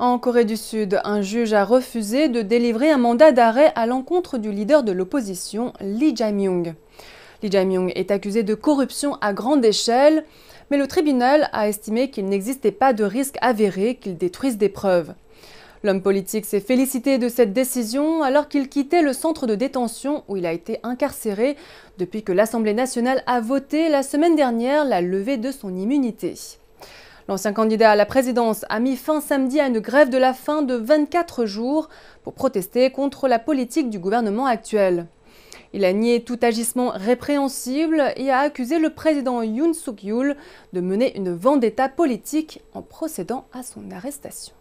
En Corée du Sud, un juge a refusé de délivrer un mandat d'arrêt à l'encontre du leader de l'opposition, Lee Jae-myung. Lee Jae-myung est accusé de corruption à grande échelle, mais le tribunal a estimé qu'il n'existait pas de risque avéré qu'il détruise des preuves. L'homme politique s'est félicité de cette décision alors qu'il quittait le centre de détention où il a été incarcéré depuis que l'Assemblée nationale a voté la semaine dernière la levée de son immunité. L'ancien candidat à la présidence a mis fin samedi à une grève de la faim de 24 jours pour protester contre la politique du gouvernement actuel. Il a nié tout agissement répréhensible et a accusé le président Yoon Suk-yeol de mener une vendetta politique en procédant à son arrestation.